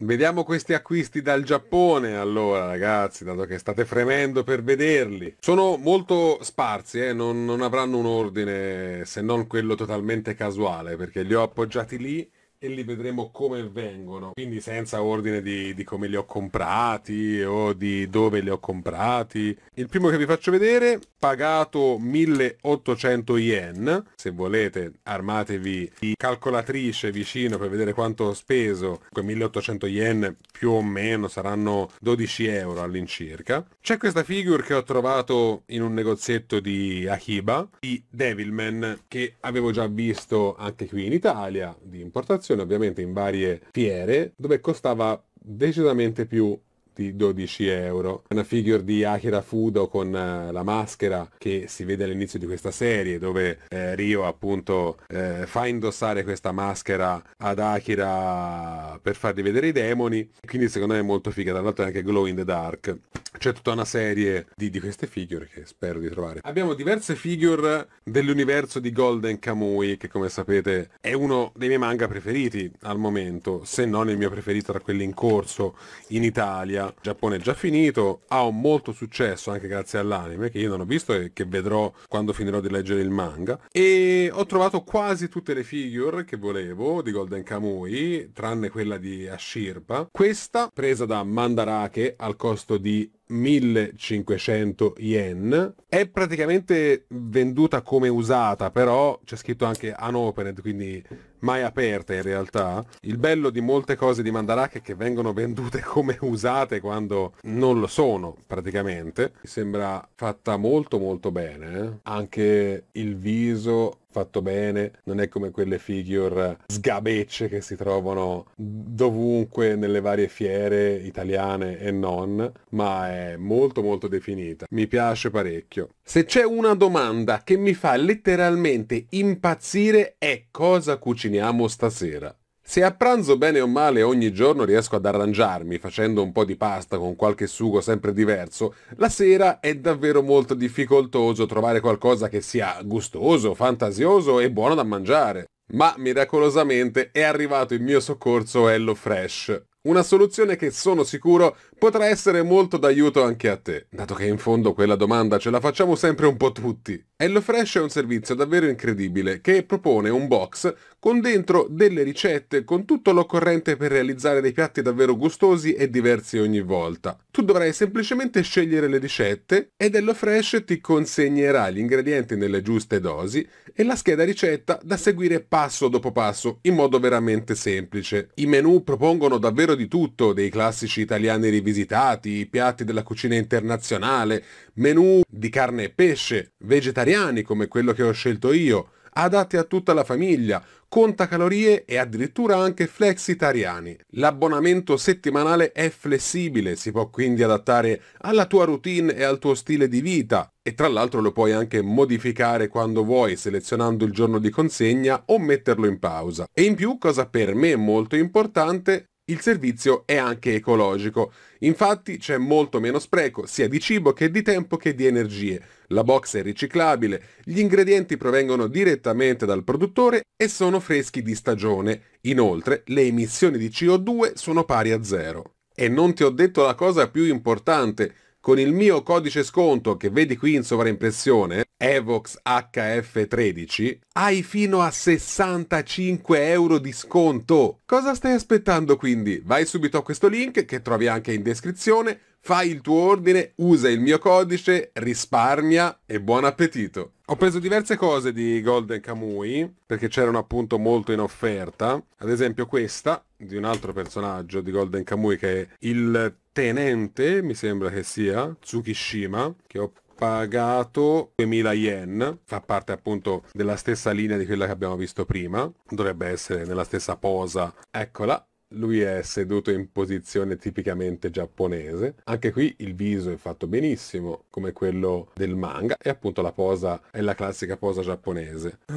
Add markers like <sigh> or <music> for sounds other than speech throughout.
Vediamo questi acquisti dal Giappone allora ragazzi, dato che state fremendo per vederli. Sono molto sparsi, eh? non, non avranno un ordine se non quello totalmente casuale, perché li ho appoggiati lì e li vedremo come vengono, quindi senza ordine di, di, come li ho comprati o di dove li ho comprati. Il primo che vi faccio vedere, pagato 1800 yen, se volete armatevi di calcolatrice vicino per vedere quanto ho speso, 1800 yen più o meno saranno 12 euro all'incirca. C'è questa figure che ho trovato in un negozietto di Akiba, di Devilman, che avevo già visto anche qui in Italia, di importazione presentazione ovviamente in varie fiere dove costava decisamente più di 12 euro. Una figure di Akira Fudo con eh, la maschera che si vede all'inizio di questa serie dove eh, Rio appunto eh, fa indossare questa maschera ad Akira per fargli vedere i demoni. Quindi secondo me è molto figa, tra l'altro è anche Glow in the Dark c'è tutta una serie di, di, queste figure che spero di trovare. Abbiamo diverse figure dell'universo di Golden Kamui, che come sapete è uno dei miei manga preferiti al momento, se non il mio preferito tra quelli in corso in Italia. Giappone è già finito, ha un molto successo anche grazie all'anime, che io non ho visto e che vedrò quando finirò di leggere il manga. E ho trovato quasi tutte le figure che volevo di Golden Kamui, tranne quella di Ashirpa. Questa, presa da Mandarake al costo di 1500 yen. È praticamente venduta come usata, però c'è scritto anche unopened, quindi mai aperte in realtà. Il bello di molte cose di Mandarake è che vengono vendute come usate quando non lo sono praticamente. Mi sembra fatta molto molto bene, eh. anche il viso fatto bene, non è come quelle figure sgabecce che si trovano dovunque nelle varie fiere italiane e non, ma è molto molto definita. Mi piace parecchio. Se c'è una domanda che mi fa letteralmente impazzire è cosa cucinare cuciniamo stasera. Se a pranzo bene o male ogni giorno riesco ad arrangiarmi facendo un po' di pasta con qualche sugo sempre diverso, la sera è davvero molto difficoltoso trovare qualcosa che sia gustoso, fantasioso e buono da mangiare. Ma miracolosamente è arrivato il mio soccorso Fresh. Una soluzione che sono sicuro potrà essere molto d'aiuto anche a te, dato che in fondo quella domanda ce la facciamo sempre un po' tutti. HelloFresh è un servizio davvero incredibile che propone un box con dentro delle ricette con tutto l'occorrente per realizzare dei piatti davvero gustosi e diversi ogni volta. Tu dovrai semplicemente scegliere le ricette ed HelloFresh ti consegnerà gli ingredienti nelle giuste dosi e la scheda ricetta da seguire passo dopo passo in modo veramente semplice. I menu propongono davvero di tutto, dei classici italiani rivisitati, piatti della cucina internazionale, menu di carne e pesce, vegetariani vegetariani come quello che ho scelto io, adatti a tutta la famiglia, conta calorie e addirittura anche flexitariani. L'abbonamento settimanale è flessibile, si può quindi adattare alla tua routine e al tuo stile di vita e tra l'altro lo puoi anche modificare quando vuoi selezionando il giorno di consegna o metterlo in pausa. E in più, cosa per me molto importante, il servizio è anche ecologico, infatti c'è molto meno spreco sia di cibo che di tempo che di energie, la box è riciclabile, gli ingredienti provengono direttamente dal produttore e sono freschi di stagione, inoltre le emissioni di CO2 sono pari a zero. E non ti ho detto la cosa più importante, con il mio codice sconto che vedi qui in sovraimpressione, Evox HF13, hai fino a 65 euro di sconto. Cosa stai aspettando quindi? Vai subito a questo link che trovi anche in descrizione, fai il tuo ordine, usa il mio codice, risparmia e buon appetito. Ho preso diverse cose di Golden Kamui perché c'erano appunto molto in offerta, ad esempio questa di un altro personaggio di Golden Kamui che è il tenente, mi sembra che sia, Tsukishima, che ho pagato 2000 yen, fa parte appunto della stessa linea di quella che abbiamo visto prima, dovrebbe essere nella stessa posa, eccola, lui è seduto in posizione tipicamente giapponese. Anche qui il viso è fatto benissimo, come quello del manga, e appunto la posa è la classica posa giapponese. Uh,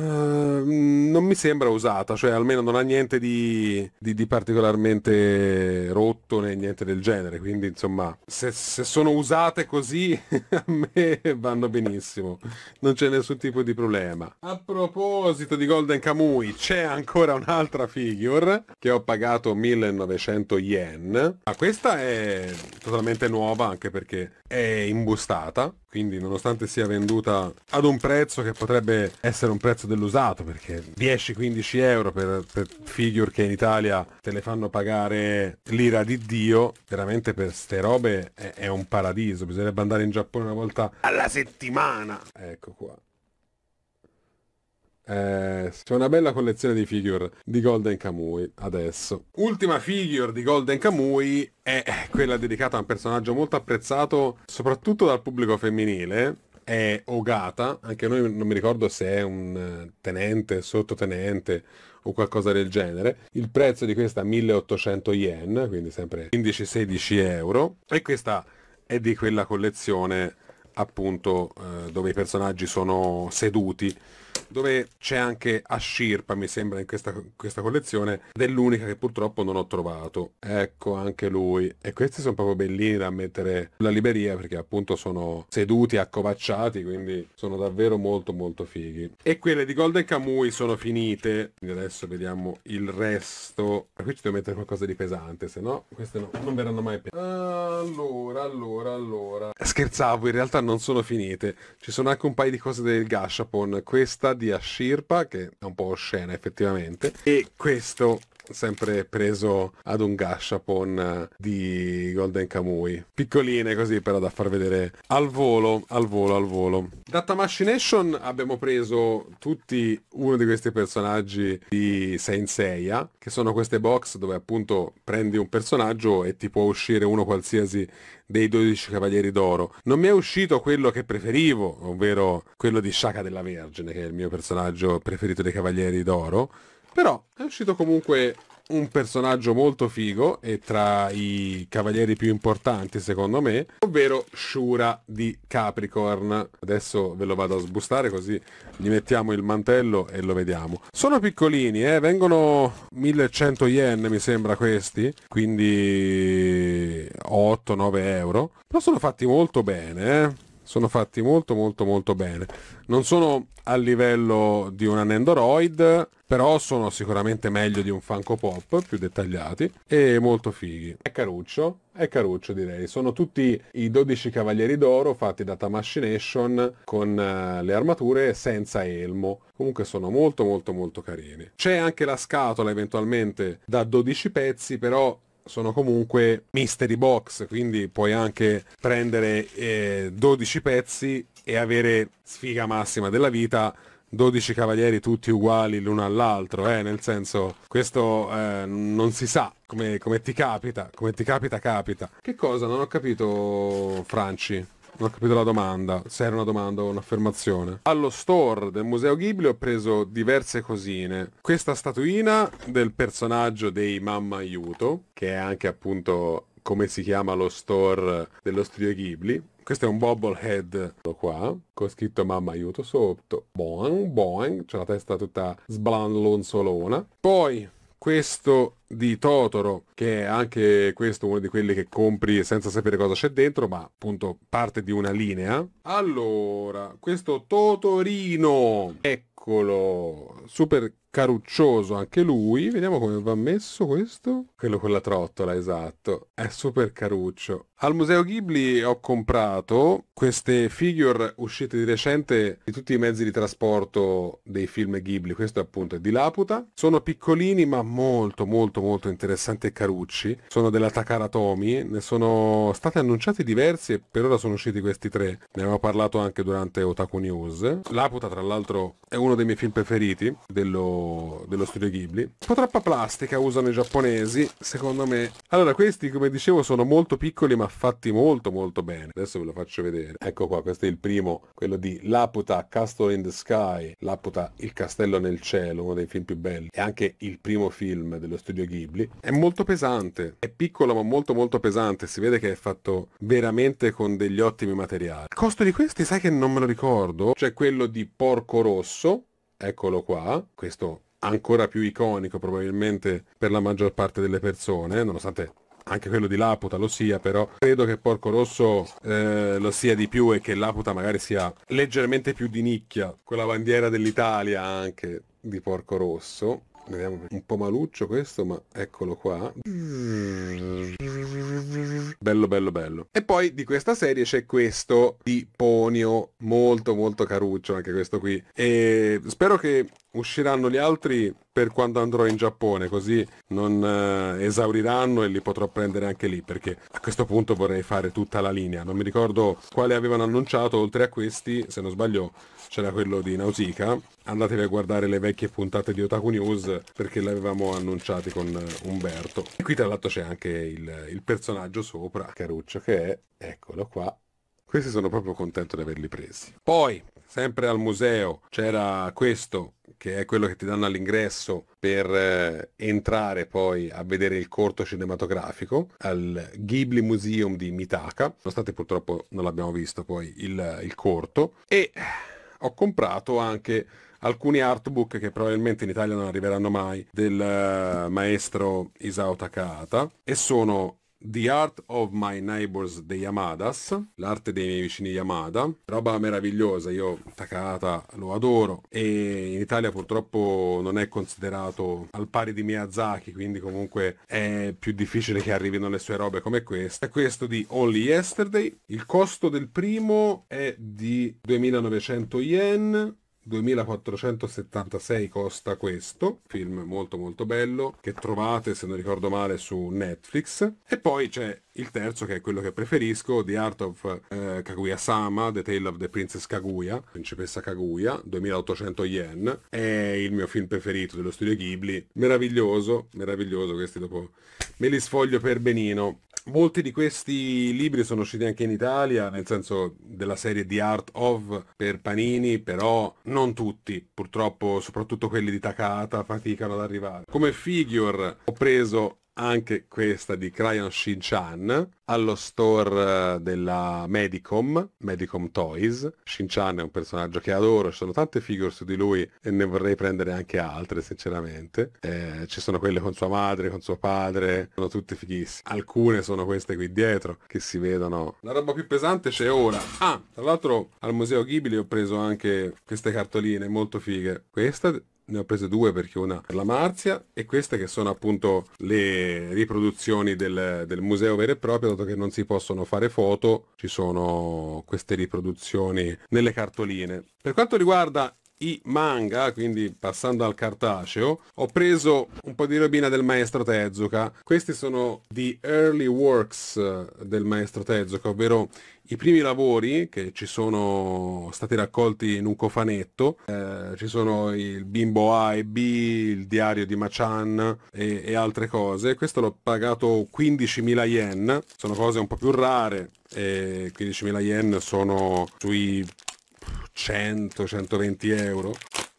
non mi sembra usata, cioè almeno non ha niente di, di, di particolarmente rotto né niente del genere, quindi insomma, se, se sono usate così <laughs> a me vanno benissimo, non c'è nessun tipo di problema. A proposito di Golden Kamui, c'è ancora un'altra figure che ho pagato 1900 yen. Ah, questa è totalmente nuova anche perché è imbustata, quindi nonostante sia venduta ad un prezzo che potrebbe essere un prezzo dell'usato, perché 10-15 euro per, per figure che in Italia te le fanno pagare l'ira di Dio, veramente per ste robe è, è un paradiso, bisognerebbe andare in Giappone una volta alla settimana. Ecco qua. Eh, c'è una bella collezione di figure di Golden Kamui adesso. Ultima figure di Golden Kamui è eh, quella dedicata a un personaggio molto apprezzato soprattutto dal pubblico femminile, è Ogata, anche noi non mi ricordo se è un eh, tenente, sottotenente o qualcosa del genere. Il prezzo di questa è 1800 yen, quindi sempre 15-16 euro. E questa è di quella collezione appunto eh, dove i personaggi sono seduti dove c'è anche Ashirpa, mi sembra, in questa, questa collezione, ed è l'unica che purtroppo non ho trovato. Ecco anche lui. E questi sono proprio bellini da mettere sulla libreria perché appunto sono seduti, accovacciati, quindi sono davvero molto molto fighi. E quelle di Golden Kamui sono finite, quindi adesso vediamo il resto. Ma qui ci devo mettere qualcosa di pesante, se no queste no, non verranno mai più. Allora, allora, allora. Scherzavo, in realtà non sono finite. Ci sono anche un paio di cose del Gashapon. Questa di Ashirpa, che è un po' oscena effettivamente, e questo sempre preso ad un gashapon eh, di Golden Kamui. Piccoline così però da far vedere al volo, al volo, al volo. Data Machination abbiamo preso tutti uno di questi personaggi di Senseiya, che sono queste box dove appunto prendi un personaggio e ti può uscire uno qualsiasi dei 12 Cavalieri d'Oro. Non mi è uscito quello che preferivo, ovvero quello di Shaka della Vergine, che è il mio personaggio preferito dei Cavalieri d'Oro però è uscito comunque un personaggio molto figo e tra i cavalieri più importanti secondo me, ovvero Shura di Capricorn. Adesso ve lo vado a sbustare così gli mettiamo il mantello e lo vediamo. Sono piccolini, eh? vengono 1100 yen mi sembra questi, quindi 8-9 euro, però sono fatti molto bene. Eh? sono fatti molto molto molto bene. Non sono a livello di un Anendoroid, però sono sicuramente meglio di un Funko Pop, più dettagliati e molto fighi. È caruccio, è caruccio direi. Sono tutti i 12 cavalieri d'oro fatti da Tamashination con eh, le armature senza elmo. Comunque sono molto molto molto carini. C'è anche la scatola eventualmente da 12 pezzi, però sono comunque mystery box, quindi puoi anche prendere eh, 12 pezzi e avere sfiga massima della vita 12 cavalieri tutti uguali l'uno all'altro, eh? nel senso questo eh, non si sa come, come ti capita, come ti capita capita. Che cosa? Non ho capito Franci. Non ho capito la domanda, se era una domanda o un'affermazione. Allo store del Museo Ghibli ho preso diverse cosine. Questa statuina del personaggio dei Mamma Aiuto, che è anche appunto come si chiama lo store dello studio Ghibli. Questo è un bobblehead qua, con scritto mamma aiuto sotto. Boing, boing, c'è la testa tutta sblanlonzolona. Poi questo di Totoro, che è anche questo uno di quelli che compri senza sapere cosa c'è dentro, ma appunto parte di una linea. Allora, questo Totorino, eccolo, super caruccioso anche lui. Vediamo come va messo questo. Quello con la trottola, esatto. È super caruccio. Al Museo Ghibli ho comprato queste figure uscite di recente di tutti i mezzi di trasporto dei film Ghibli. Questo appunto è di Laputa. Sono piccolini ma molto molto molto molto interessante e carucci. Sono della Takara Tomy, ne sono stati annunciati diversi e per ora sono usciti questi tre. Ne avevo parlato anche durante Otaku News. Laputa tra l'altro è uno dei miei film preferiti dello, dello studio Ghibli. Un po' troppa plastica usano i giapponesi, secondo me. Allora questi come dicevo sono molto piccoli ma fatti molto molto bene. Adesso ve lo faccio vedere. Ecco qua, questo è il primo, quello di Laputa Castle in the Sky. Laputa il castello nel cielo, uno dei film più belli. È anche il primo film dello studio Ghibli Ghibli. È molto pesante, è piccolo ma molto molto pesante, si vede che è fatto veramente con degli ottimi materiali. Il costo di questi sai che non me lo ricordo, c'è cioè quello di Porco Rosso, eccolo qua, questo ancora più iconico probabilmente per la maggior parte delle persone, nonostante anche quello di Laputa lo sia, però credo che Porco Rosso eh, lo sia di più e che Laputa magari sia leggermente più di nicchia, con la bandiera dell'Italia anche di Porco Rosso. Vediamo un po' maluccio questo, ma eccolo qua. Bello, bello, bello. E poi di questa serie c'è questo di Ponio, molto molto caruccio anche questo qui. E spero che usciranno gli altri per quando andrò in Giappone, così non eh, esauriranno e li potrò prendere anche lì, perché a questo punto vorrei fare tutta la linea. Non mi ricordo quale avevano annunciato, oltre a questi, se non sbaglio, c'era quello di Nausicaa. Andatevi a guardare le vecchie puntate di Otaku News, perché le avevamo annunciate con eh, Umberto. E qui tra l'altro c'è anche il, il personaggio sopra, Caruccio, che è, eccolo qua, questi sono proprio contento di averli presi. Poi, sempre al museo, c'era questo che è quello che ti danno all'ingresso per eh, entrare poi a vedere il corto cinematografico al Ghibli Museum di Mitaka, nonostante purtroppo non l'abbiamo visto poi il, il corto, e ho comprato anche alcuni artbook che probabilmente in Italia non arriveranno mai del eh, maestro Isao Takahata e sono The Art of My Neighbors dei Yamadas, l'arte dei miei vicini Yamada, roba meravigliosa, io Takahata lo adoro e in Italia purtroppo non è considerato al pari di Miyazaki, quindi comunque è più difficile che arrivino le sue robe come questa. È questo di Only Yesterday, il costo del primo è di 2900 yen, 2476 costa questo, film molto molto bello che trovate se non ricordo male su Netflix e poi c'è il terzo che è quello che preferisco, The Art of eh, Kaguya-sama, The Tale of the Princess Kaguya, Principessa Kaguya, 2800 yen, è il mio film preferito dello studio Ghibli, meraviglioso, meraviglioso questi dopo me li sfoglio per benino. Molti di questi libri sono usciti anche in Italia, nel senso della serie The Art of per Panini, però non tutti, purtroppo soprattutto quelli di Takata faticano ad arrivare. Come figure ho preso anche questa di Cryon Shin-chan allo store eh, della Medicom, Medicom Toys. Shin-chan è un personaggio che adoro, ci sono tante figure su di lui e ne vorrei prendere anche altre sinceramente. Eh, ci sono quelle con sua madre, con suo padre, sono tutte fighissime. Alcune sono queste qui dietro che si vedono. La roba più pesante c'è ora. Ah, tra l'altro al Museo Ghibli ho preso anche queste cartoline molto fighe. Questa ne ho prese due perché una per la Marzia e queste che sono appunto le riproduzioni del, del museo vero e proprio, dato che non si possono fare foto, ci sono queste riproduzioni nelle cartoline. Per quanto riguarda i manga, quindi passando al cartaceo, ho preso un po' di robina del maestro Tezuka. Questi sono di early works eh, del maestro Tezuka, ovvero i primi lavori che ci sono stati raccolti in un cofanetto. Eh, ci sono il bimbo A e B, il diario di Machan e, e altre cose. Questo l'ho pagato 15.000 yen, sono cose un po' più rare. 15.000 yen sono sui 100-120 euro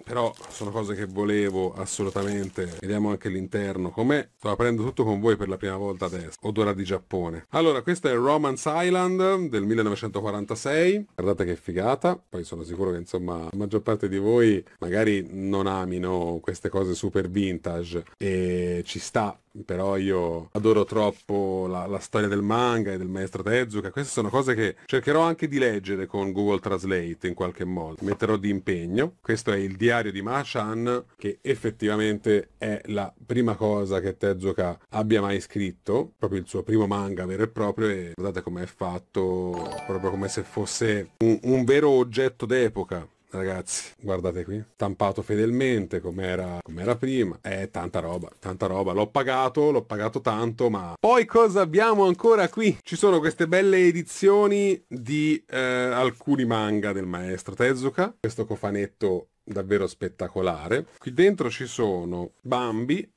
però sono cose che volevo assolutamente vediamo anche l'interno com'è sto aprendo tutto con voi per la prima volta adesso odora di Giappone allora questo è Romance Island del 1946 guardate che figata poi sono sicuro che insomma la maggior parte di voi magari non amino queste cose super vintage e ci sta però io adoro troppo la, la, storia del manga e del maestro Tezuka, queste sono cose che cercherò anche di leggere con Google Translate in qualche modo, metterò di impegno, questo è il diario di Machan che effettivamente è la prima cosa che Tezuka abbia mai scritto, proprio il suo primo manga vero e proprio e guardate com'è fatto, proprio come se fosse un, un vero oggetto d'epoca, ragazzi, guardate qui, stampato fedelmente come era, come prima, è tanta roba, tanta roba, l'ho pagato, l'ho pagato tanto, ma poi cosa abbiamo ancora qui? Ci sono queste belle edizioni di eh, alcuni manga del maestro Tezuka, questo cofanetto davvero spettacolare. Qui dentro ci sono Bambi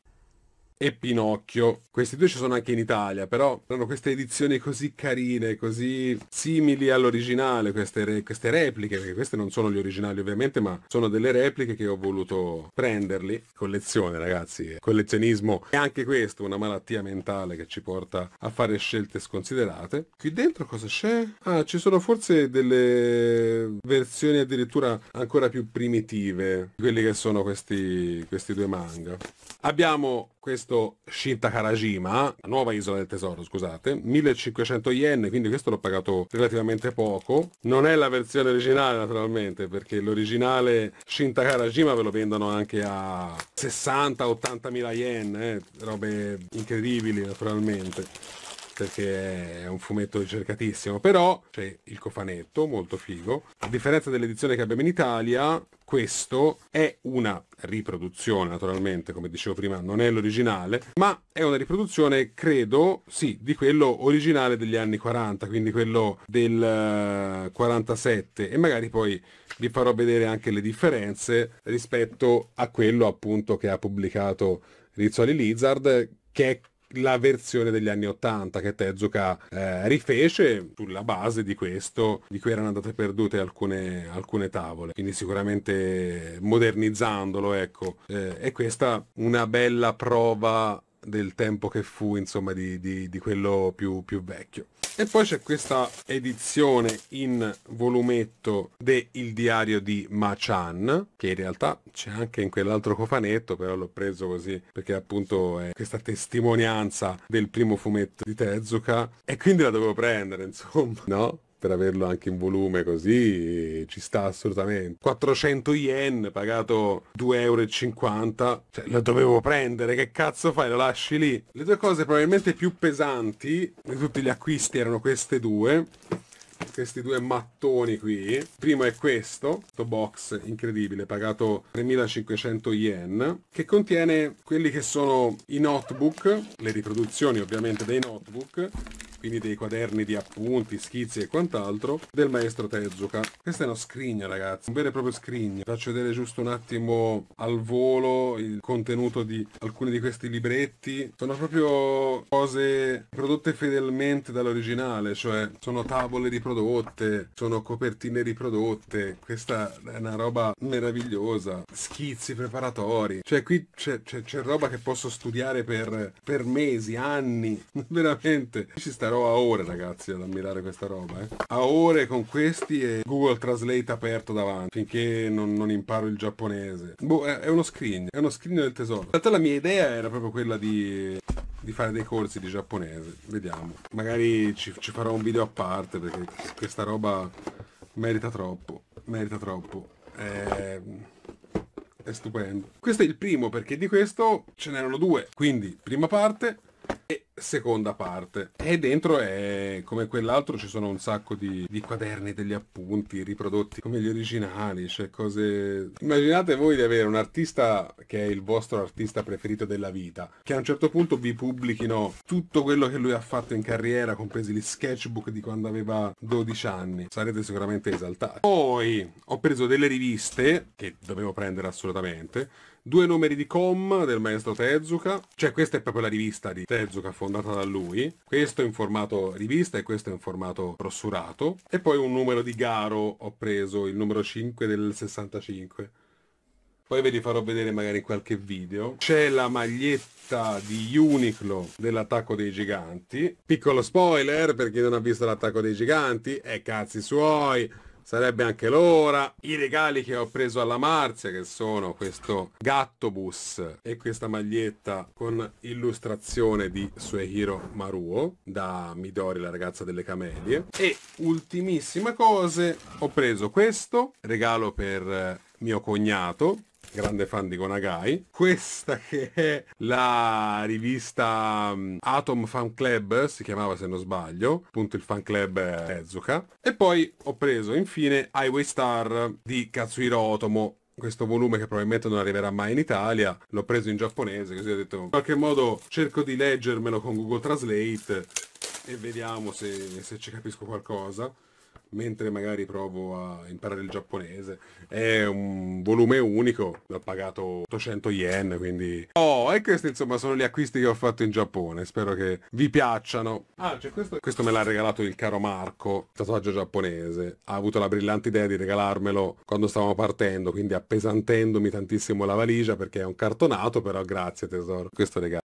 e Pinocchio. Questi due ci sono anche in Italia, però hanno queste edizioni così carine, così simili all'originale, queste, re, queste repliche, perché queste non sono gli originali ovviamente, ma sono delle repliche che ho voluto prenderli. Collezione ragazzi, eh. collezionismo è anche questo, una malattia mentale che ci porta a fare scelte sconsiderate. Qui dentro cosa c'è? Ah, ci sono forse delle versioni addirittura ancora più primitive, quelli che sono questi, questi due manga. Abbiamo questo Shinta Karajima, la nuova isola del tesoro, scusate, 1500 yen, quindi questo l'ho pagato relativamente poco. Non è la versione originale naturalmente, perché l'originale Shinta Karajima ve lo vendono anche a 60-80 mila yen, eh, robe incredibili naturalmente perché è un fumetto ricercatissimo, però c'è il cofanetto, molto figo. A differenza dell'edizione che abbiamo in Italia, questo è una riproduzione, naturalmente, come dicevo prima, non è l'originale, ma è una riproduzione, credo, sì, di quello originale degli anni 40, quindi quello del 47 eh, e magari poi vi farò vedere anche le differenze rispetto a quello appunto che ha pubblicato Rizzoli Lizard che è la versione degli anni 80 che Tezuka eh, rifece sulla base di questo, di cui erano andate perdute alcune, alcune tavole, quindi sicuramente modernizzandolo, ecco. Eh, e questa una bella prova del tempo che fu, insomma, di, di, di quello più, più vecchio. E poi c'è questa edizione in volumetto de Il diario di Machan, che in realtà c'è anche in quell'altro cofanetto, però l'ho preso così perché appunto è questa testimonianza del primo fumetto di Tezuka e quindi la dovevo prendere, insomma, <laughs> no? per averlo anche in volume così ci sta assolutamente. 400 yen pagato 2,50 euro, cioè lo dovevo prendere, che cazzo fai? Lo lasci lì? Le due cose probabilmente più pesanti di tutti gli acquisti erano queste due questi due mattoni qui. primo è questo, questo box incredibile, pagato 3500 yen, che contiene quelli che sono i notebook, le riproduzioni ovviamente dei notebook, quindi dei quaderni di appunti, schizzi e quant'altro, del maestro Tezuka. Questo è uno scrigna ragazzi, un vero e proprio scrigno. Faccio vedere giusto un attimo al volo il contenuto di alcuni di questi libretti. Sono proprio cose prodotte fedelmente dall'originale, cioè sono tavole riprodotte, sono copertine riprodotte, questa è una roba meravigliosa, schizzi preparatori, cioè qui c'è, c'è, c'è roba che posso studiare per, per mesi, anni, <laughs> veramente. Ci sta roba starò a ore ragazzi ad ammirare questa roba eh. a ore con questi e Google Translate aperto davanti finché non, non imparo il giapponese boh è, è uno screen è uno screen del tesoro in realtà la mia idea era proprio quella di di fare dei corsi di giapponese vediamo magari ci, ci farò un video a parte perché questa roba merita troppo merita troppo è, è stupendo questo è il primo perché di questo ce n'erano due quindi prima parte e seconda parte e dentro è come quell'altro ci sono un sacco di, di, quaderni degli appunti riprodotti come gli originali cioè cose immaginate voi di avere un artista che è il vostro artista preferito della vita che a un certo punto vi pubblichino tutto quello che lui ha fatto in carriera compresi gli sketchbook di quando aveva 12 anni sarete sicuramente esaltati poi ho preso delle riviste che dovevo prendere assolutamente due numeri di com del maestro Tezuka cioè questa è proprio la rivista di Tezuka fondata da lui, questo in formato rivista e questo in formato brossurato, e poi un numero di Garo ho preso, il numero 5 del 65. Poi ve li farò vedere magari in qualche video. C'è la maglietta di Uniqlo dell'attacco dei giganti. Piccolo spoiler per chi non ha visto l'attacco dei giganti, è cazzi suoi, sarebbe anche l'ora. I regali che ho preso alla Marzia che sono questo Gattobus e questa maglietta con illustrazione di Suehiro Maruo da Midori la ragazza delle camelie. E ultimissima cosa, ho preso questo regalo per mio cognato grande fan di Konagai. Questa che è la rivista mm, Atom Fan Club, si chiamava se non sbaglio, appunto il fan club Ezuka. E poi ho preso infine Highway Star di Katsuhiro Otomo, questo volume che probabilmente non arriverà mai in Italia, l'ho preso in giapponese, così ho detto in qualche modo cerco di leggermelo con Google Translate e vediamo se, se ci capisco qualcosa mentre magari provo a imparare il giapponese. È un volume unico, l'ho pagato 800 yen, quindi... Oh, e questi insomma sono gli acquisti che ho fatto in Giappone, spero che vi piacciono. Ah, cioè questo... questo me l'ha regalato il caro Marco, tatuaggio giapponese. Ha avuto la brillante idea di regalarmelo quando stavamo partendo, quindi appesantendomi tantissimo la valigia perché è un cartonato, però grazie tesoro, questo regalo.